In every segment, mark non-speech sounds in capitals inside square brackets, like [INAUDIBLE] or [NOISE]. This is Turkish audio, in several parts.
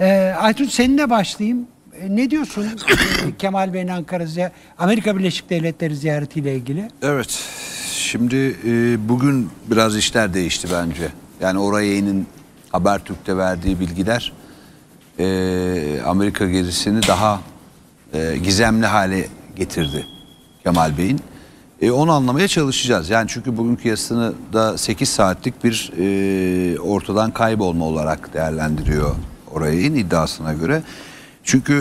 Ee, Aytun seninle başlayayım. Ee, ne diyorsun [COUGHS] Kemal Bey'in Ankara'ya Amerika Birleşik Devletleri ziyaretiyle ilgili? Evet. Şimdi e, bugün biraz işler değişti bence. Yani Oray'ın Habertürk'te verdiği bilgiler e, Amerika gerisini daha e, gizemli hale getirdi Kemal Bey'in. E, onu anlamaya çalışacağız. Yani çünkü bugünkü yazısını da 8 saatlik bir e, ortadan kaybolma olarak değerlendiriyor Oray'ın iddiasına göre. Çünkü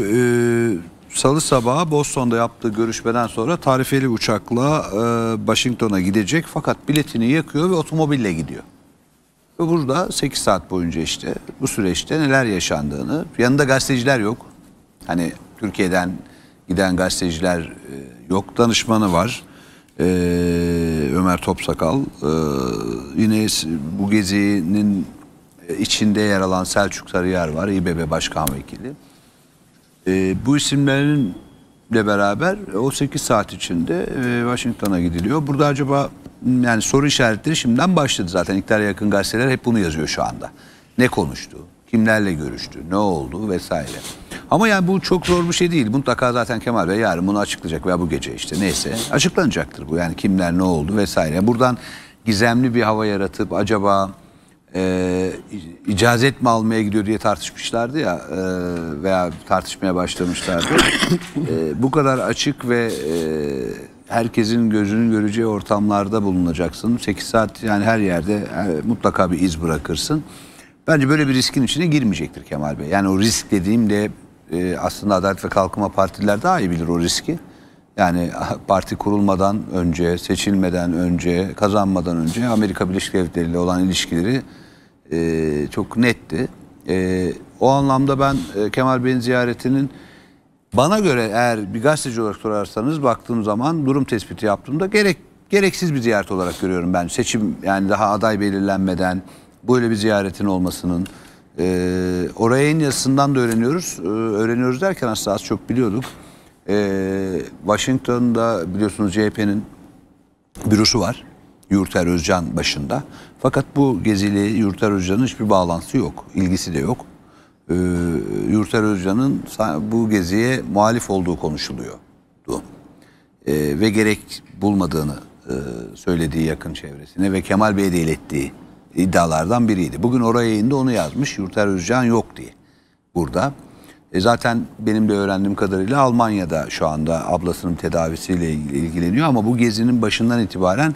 e, salı sabahı Boston'da yaptığı görüşmeden sonra tarifeli uçakla e, Washington'a gidecek fakat biletini yakıyor ve otomobille gidiyor. Ve burada 8 saat boyunca işte bu süreçte neler yaşandığını yanında gazeteciler yok. Hani Türkiye'den giden gazeteciler e, yok danışmanı var. E, Ömer Topsakal e, yine bu gezinin içinde yer alan Selçuk Sarıyer var, İBB Başkan Vekili. E, bu isimlerin ile beraber o 8 saat içinde e, Washington'a gidiliyor. Burada acaba yani soru işaretleri şimdiden başladı zaten. İktidara yakın gazeteler hep bunu yazıyor şu anda. Ne konuştu, kimlerle görüştü, ne oldu vesaire. Ama yani bu çok zor bir şey değil. Mutlaka zaten Kemal Bey yarın bunu açıklayacak veya bu gece işte neyse açıklanacaktır bu. Yani kimler ne oldu vesaire. Buradan gizemli bir hava yaratıp acaba e, icazet mi almaya gidiyor diye tartışmışlardı ya e, veya tartışmaya başlamışlardı. [COUGHS] e, bu kadar açık ve e, herkesin gözünün göreceği ortamlarda bulunacaksın. 8 saat yani her yerde yani e, mutlaka bir iz bırakırsın. Bence böyle bir riskin içine girmeyecektir Kemal Bey. Yani o risk dediğim de e, aslında Adalet ve Kalkınma Partililer daha iyi bilir o riski. Yani parti kurulmadan önce, seçilmeden önce, kazanmadan önce Amerika Birleşik Devletleri ile olan ilişkileri e, çok netti. E, o anlamda ben e, Kemal Bey'in ziyaretinin bana göre eğer bir gazeteci olarak sorarsanız baktığım zaman durum tespiti yaptığımda gerek gereksiz bir ziyaret olarak görüyorum ben. Seçim yani daha aday belirlenmeden böyle bir ziyaretin olmasının e, oraya en yazısından da öğreniyoruz. E, öğreniyoruz derken aslında az çok biliyorduk. Ee, Washington'da biliyorsunuz CHP'nin bürosu var. Yurter Özcan başında. Fakat bu geziyle Yurter Özcan'ın hiçbir bağlantısı yok. ilgisi de yok. Ee, Yurter Özcan'ın bu geziye muhalif olduğu konuşuluyor. Ee, ve gerek bulmadığını e, söylediği yakın çevresine ve Kemal Bey'e de ilettiği iddialardan biriydi. Bugün oraya indi onu yazmış Yurter Özcan yok diye. Burada e zaten benim de öğrendiğim kadarıyla Almanya'da şu anda ablasının tedavisiyle ilgileniyor ama bu gezinin başından itibaren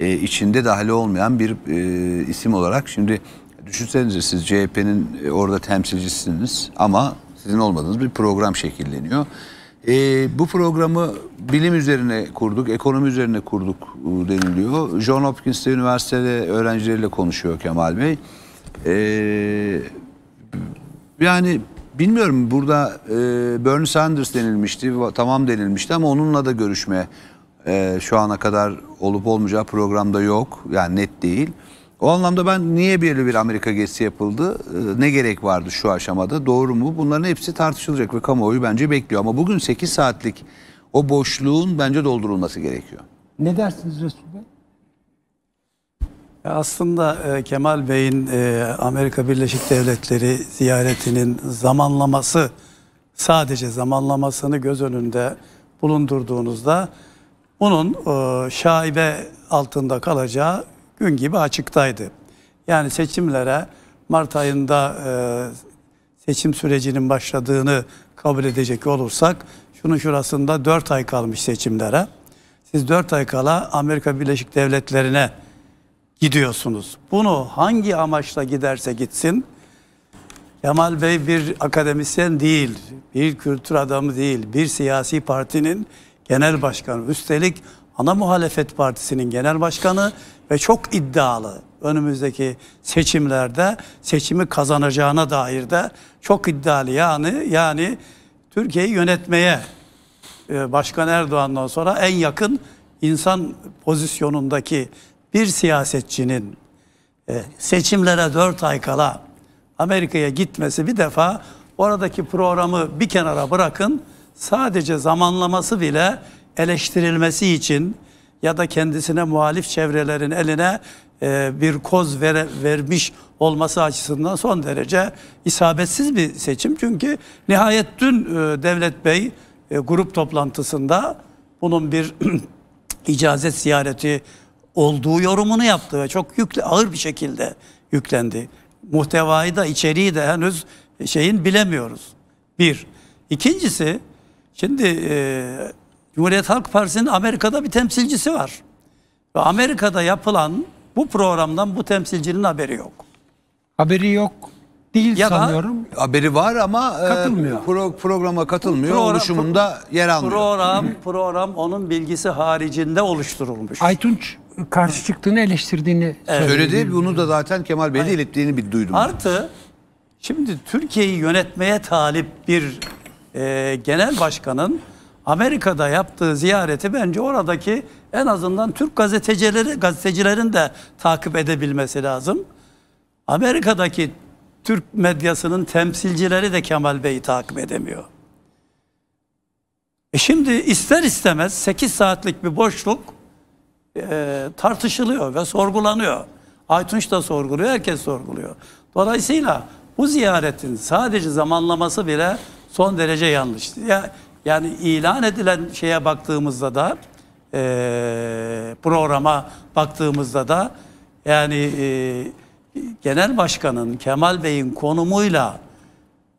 e, içinde dahil olmayan bir e, isim olarak şimdi düşünsenize siz CHP'nin e, orada temsilcisiniz ama sizin olmadığınız bir program şekilleniyor. E, bu programı bilim üzerine kurduk, ekonomi üzerine kurduk e, deniliyor. John Hopkins Üniversitesi öğrencileriyle konuşuyor Kemal Bey. E, yani Bilmiyorum burada e, Bernie Sanders denilmişti, tamam denilmişti ama onunla da görüşme e, şu ana kadar olup olmayacağı programda yok. Yani net değil. O anlamda ben niye böyle bir Amerika gezisi yapıldı, e, ne gerek vardı şu aşamada, doğru mu? Bunların hepsi tartışılacak ve kamuoyu bence bekliyor. Ama bugün 8 saatlik o boşluğun bence doldurulması gerekiyor. Ne dersiniz Resul Bey? E, aslında e, Kemal Bey'in e, Amerika Birleşik Devletleri ziyaretinin zamanlaması sadece zamanlamasını göz önünde bulundurduğunuzda bunun e, şaibe altında kalacağı gün gibi açıktaydı. Yani seçimlere Mart ayında seçim sürecinin başladığını kabul edecek olursak şunun şurasında 4 ay kalmış seçimlere. Siz 4 ay kala Amerika Birleşik Devletleri'ne gidiyorsunuz. Bunu hangi amaçla giderse gitsin Kemal Bey bir akademisyen değil, bir kültür adamı değil, bir siyasi partinin genel başkanı. Üstelik ana muhalefet partisinin genel başkanı ve çok iddialı. Önümüzdeki seçimlerde seçimi kazanacağına dair de çok iddialı. Yani yani Türkiye'yi yönetmeye e, Başkan Erdoğan'dan sonra en yakın insan pozisyonundaki bir siyasetçinin e, seçimlere dört ay kala Amerika'ya gitmesi bir defa oradaki programı bir kenara bırakın sadece zamanlaması bile eleştirilmesi için ya da kendisine muhalif çevrelerin eline e, bir koz vere, vermiş olması açısından son derece isabetsiz bir seçim. Çünkü nihayet dün e, Devlet Bey grup toplantısında bunun bir [CLEARS THROAT] icazet ziyareti olduğu yorumunu yaptı ve çok yükle, ağır bir şekilde yüklendi. Muhtevayı da içeriği de henüz şeyin bilemiyoruz. Bir. İkincisi şimdi e, Cumhuriyet Halk Partisi'nin Amerika'da bir temsilcisi var. Ve Amerika'da yapılan bu programdan bu temsilcinin haberi yok. Haberi yok değil ya sanıyorum. Da, haberi var ama e, katılmıyor. E, pro, programa katılmıyor. Program, oluşumunda yer almıyor. Program program onun bilgisi haricinde oluşturulmuş. Aytunç karşı çıktığını eleştirdiğini evet. söyledi. Bunu da zaten Kemal Bey'de ilettiğini bir duydum. Artı şimdi Türkiye'yi yönetmeye talip bir e, genel başkanın Amerika'da yaptığı ziyareti bence oradaki en azından Türk gazetecileri gazetecilerin de takip edebilmesi lazım. Amerika'daki Türk medyasının temsilcileri de Kemal Bey'i takip edemiyor. E şimdi ister istemez 8 saatlik bir boşluk e, tartışılıyor ve sorgulanıyor. Aytunç da sorguluyor, herkes sorguluyor. Dolayısıyla bu ziyaretin sadece zamanlaması bile son derece yanlış. yani ilan edilen şeye baktığımızda da e, programa baktığımızda da yani e, genel başkanın Kemal Bey'in konumuyla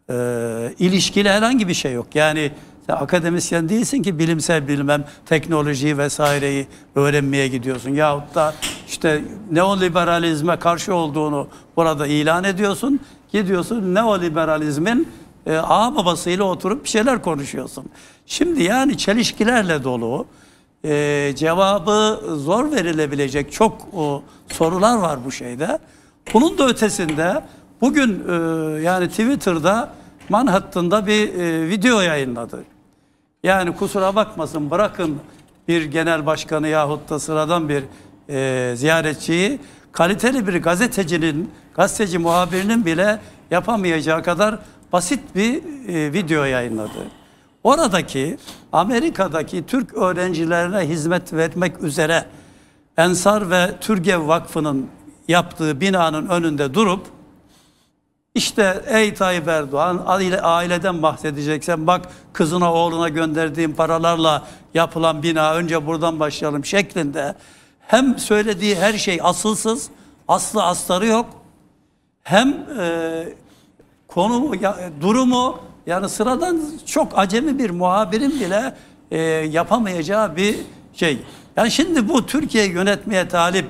e, ilişkili herhangi bir şey yok. Yani sen akademisyen değilsin ki bilimsel bilmem teknolojiyi vesaireyi öğrenmeye gidiyorsun. Yahut da işte neoliberalizme karşı olduğunu burada ilan ediyorsun. Gidiyorsun neoliberalizmin e, ağ babasıyla oturup bir şeyler konuşuyorsun. Şimdi yani çelişkilerle dolu e, cevabı zor verilebilecek çok o, sorular var bu şeyde. Bunun da ötesinde bugün e, yani Twitter'da Manhattan'da bir e, video yayınladı. Yani kusura bakmasın bırakın bir genel başkanı yahut da sıradan bir e, ziyaretçiyi kaliteli bir gazetecinin, gazeteci muhabirinin bile yapamayacağı kadar basit bir e, video yayınladı. Oradaki Amerika'daki Türk öğrencilerine hizmet vermek üzere Ensar ve Türge Vakfı'nın yaptığı binanın önünde durup işte ey Tayyip Erdoğan aileden bahsedeceksen bak kızına oğluna gönderdiğim paralarla yapılan bina önce buradan başlayalım şeklinde. Hem söylediği her şey asılsız, aslı astarı yok. Hem e, konumu, ya, durumu yani sıradan çok acemi bir muhabirin bile e, yapamayacağı bir şey. Yani şimdi bu Türkiye yönetmeye talip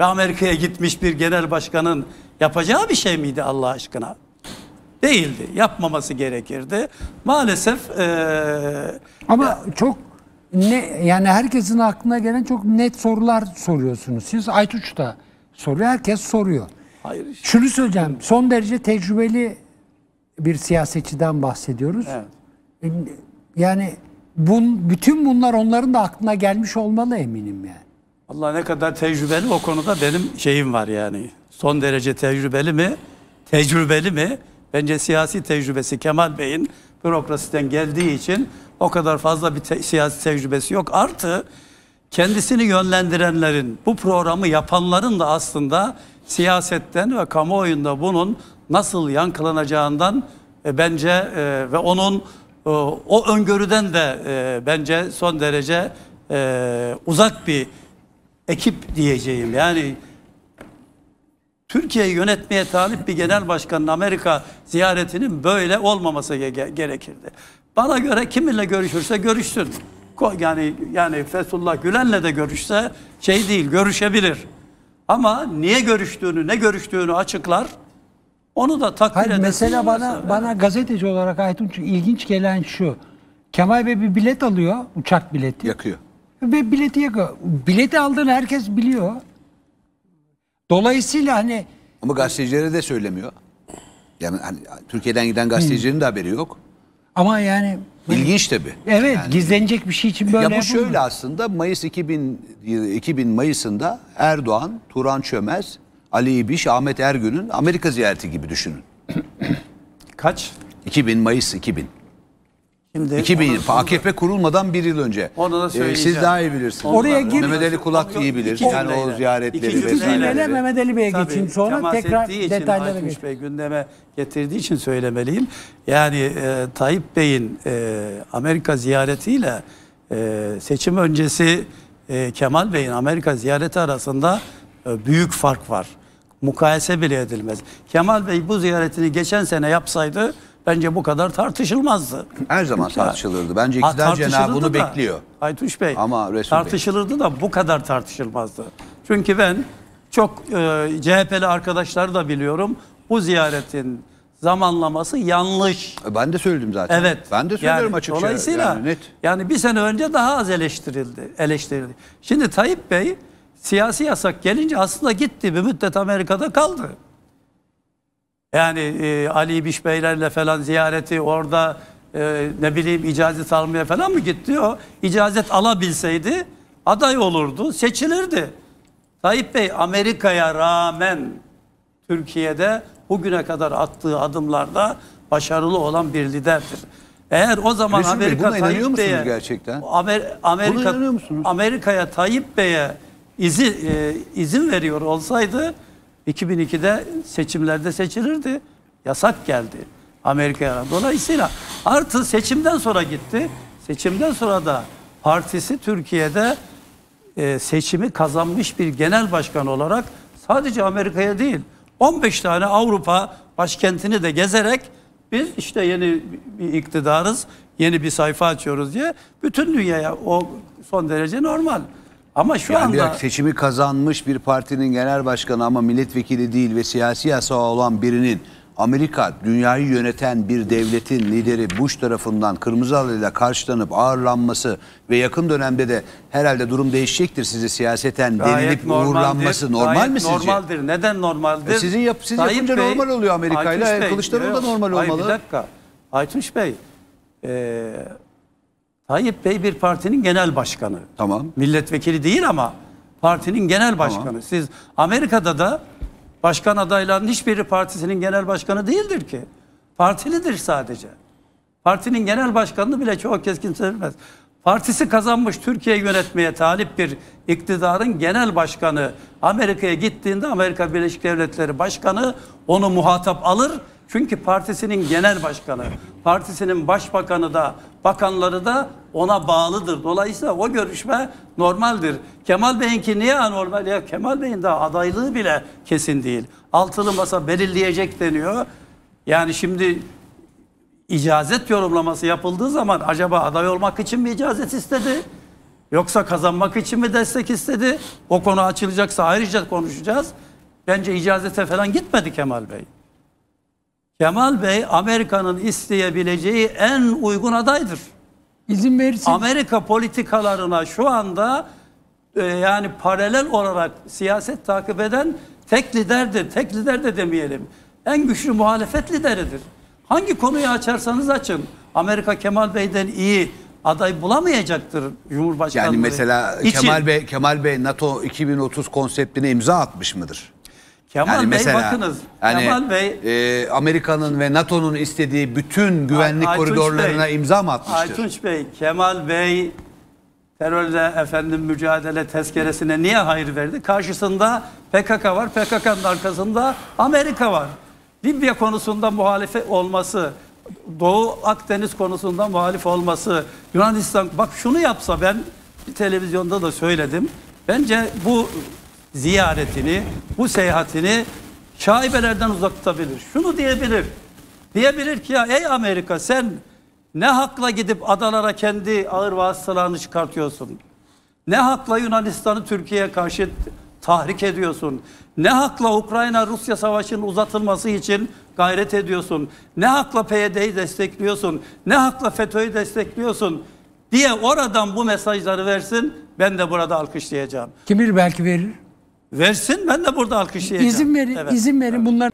ve Amerika'ya gitmiş bir genel başkanın Yapacağı bir şey miydi Allah aşkına? Değildi. Yapmaması gerekirdi. Maalesef e, ama ya, çok ne yani herkesin aklına gelen çok net sorular soruyorsunuz. Siz Aytuç da soruyor, herkes soruyor. Hayır. Işte. Şunu söyleyeceğim. Son derece tecrübeli bir siyasetçiden bahsediyoruz. Evet. Yani bun, bütün bunlar onların da aklına gelmiş olmalı eminim yani. Allah ne kadar tecrübeli o konuda benim şeyim var yani son derece tecrübeli mi? Tecrübeli mi? Bence siyasi tecrübesi Kemal Bey'in bürokrasiden geldiği için o kadar fazla bir te- siyasi tecrübesi yok. Artı kendisini yönlendirenlerin, bu programı yapanların da aslında siyasetten ve kamuoyunda bunun nasıl yankılanacağından e, bence e, ve onun e, o öngörüden de e, bence son derece e, uzak bir ekip diyeceğim. Yani Türkiye'yi yönetmeye talip bir genel başkanın Amerika ziyaretinin böyle olmaması gerekirdi. Bana göre kiminle görüşürse görüşsün. Yani yani Fethullah Gülen'le de görüşse şey değil, görüşebilir. Ama niye görüştüğünü, ne görüştüğünü açıklar. Onu da takdir Hayır, edersin. Mesela bana mesela. bana gazeteci olarak Aytun ilginç gelen şu. Kemal Bey bir bilet alıyor, uçak bileti. Yakıyor. Ve bileti yakıyor. Bileti aldığını herkes biliyor. Dolayısıyla hani... Ama gazetecilere de söylemiyor. Yani hani, Türkiye'den giden gazetecilerin de haberi yok. Ama yani... İlginç tabii. Evet yani, gizlenecek bir şey için böyle Ya bu şöyle mu? aslında Mayıs 2000, 2000 Mayıs'ında Erdoğan, Turan Çömez, Ali İbiş, Ahmet Ergün'ün Amerika ziyareti gibi düşünün. Kaç? 2000 Mayıs 2000. Şimdi 2000 AKP kurulmadan bir yıl önce. Onu da ee, söyleyeceğim. siz daha iyi bilirsiniz. Oraya gir. Mehmet Ali Kulak iyi bilir. yani o ziyaretleri İki vesaire. İki Mehmet Ali Bey'e geçeyim sonra Temas tekrar için, detaylara geçeyim. Bey gündeme getirdiği için söylemeliyim. Yani e, Tayyip Bey'in e, Amerika ziyaretiyle e, seçim öncesi e, Kemal Bey'in Amerika ziyareti arasında e, büyük fark var. Mukayese bile edilmez. Kemal Bey bu ziyaretini geçen sene yapsaydı bence bu kadar tartışılmazdı. Her zaman tartışılırdı. Bence iktidar cenahı bunu da, bekliyor. Aytuş Bey Ama tartışılırdı Bey. da bu kadar tartışılmazdı. Çünkü ben çok e, CHP'li arkadaşları da biliyorum. Bu ziyaretin zamanlaması yanlış. E, ben de söyledim zaten. Evet. Ben de söylüyorum yani, açıkça. Dolayısıyla yani, net. yani bir sene önce daha az eleştirildi. eleştirildi. Şimdi Tayyip Bey siyasi yasak gelince aslında gitti bir müddet Amerika'da kaldı. Yani e, Ali Beylerle falan ziyareti orada e, ne bileyim icazet almaya falan mı gitti o? İcazet alabilseydi aday olurdu, seçilirdi. Tayyip Bey Amerika'ya rağmen Türkiye'de bugüne kadar attığı adımlarda başarılı olan bir liderdir. Eğer o zaman Resul Amerika Bey, Tayyip Bey'e gerçekten? Amer, Amerika Amerika'ya Tayyip Bey'e izi, e, izin veriyor olsaydı 2002'de seçimlerde seçilirdi. Yasak geldi Amerika'ya. Dolayısıyla artı seçimden sonra gitti. Seçimden sonra da partisi Türkiye'de e, seçimi kazanmış bir genel başkan olarak sadece Amerika'ya değil 15 tane Avrupa başkentini de gezerek biz işte yeni bir iktidarız, yeni bir sayfa açıyoruz diye bütün dünyaya o son derece normal. Ama şu yani anda... Seçimi kazanmış bir partinin genel başkanı ama milletvekili değil ve siyasi yasağı olan birinin Amerika dünyayı yöneten bir devletin lideri Bush tarafından kırmızı halıyla karşılanıp ağırlanması ve yakın dönemde de herhalde durum değişecektir size siyaseten gayet denilip normaldir, uğurlanması normal gayet mi sizce? Normaldir. Neden normaldir? E sizin yap siz Tayyip yapınca Bey, normal oluyor Amerika ile. Kılıçdaroğlu da normal olmalı. Hayır, bir dakika. Aytunç Bey, e, Tayyip Bey bir partinin genel başkanı. Tamam. Milletvekili değil ama partinin genel başkanı. Tamam. Siz Amerika'da da başkan adaylarının hiçbiri partisinin genel başkanı değildir ki. Partilidir sadece. Partinin genel başkanını bile çok kez kimse Partisi kazanmış Türkiye yönetmeye talip bir iktidarın genel başkanı Amerika'ya gittiğinde Amerika Birleşik Devletleri Başkanı onu muhatap alır çünkü partisinin genel başkanı, partisinin başbakanı da, bakanları da ona bağlıdır. Dolayısıyla o görüşme normaldir. Kemal Bey'inki niye anormal? Ya Kemal Bey'in daha adaylığı bile kesin değil. Altılı masa belirleyecek deniyor. Yani şimdi icazet yorumlaması yapıldığı zaman acaba aday olmak için mi icazet istedi? Yoksa kazanmak için mi destek istedi? O konu açılacaksa ayrıca konuşacağız. Bence icazete falan gitmedi Kemal Bey. Kemal Bey Amerika'nın isteyebileceği en uygun adaydır. İzin verirsin. Amerika politikalarına şu anda e, yani paralel olarak siyaset takip eden tek liderdir. Tek lider de demeyelim. En güçlü muhalefet lideridir. Hangi konuyu açarsanız açın. Amerika Kemal Bey'den iyi aday bulamayacaktır Cumhurbaşkanlığı. Yani mesela için. Kemal Bey Kemal Bey NATO 2030 konseptine imza atmış mıdır? Kemal yani Bey mesela, bakınız. Yani, Kemal Bey e, Amerika'nın ve NATO'nun istediği bütün güvenlik Ay, koridorlarına Bey, imza mı atmıştır? Aytunç Bey, Kemal Bey terörle efendim mücadele tezkeresine niye hayır verdi? Karşısında PKK var. PKK'nın arkasında Amerika var. Libya konusunda muhalif olması, Doğu Akdeniz konusunda muhalif olması, Yunanistan bak şunu yapsa ben bir televizyonda da söyledim. Bence bu ziyaretini, bu seyahatini şaibelerden uzak tutabilir. Şunu diyebilir. Diyebilir ki ya ey Amerika sen ne hakla gidip adalara kendi ağır vasıtalarını çıkartıyorsun? Ne hakla Yunanistan'ı Türkiye'ye karşı tahrik ediyorsun? Ne hakla Ukrayna-Rusya savaşının uzatılması için gayret ediyorsun? Ne hakla PYD'yi destekliyorsun? Ne hakla FETÖ'yü destekliyorsun? Diye oradan bu mesajları versin. Ben de burada alkışlayacağım. Kimir belki verir. Versin ben de burada alkışlayacağım. İzin verin, evet. izin verin evet. bunlar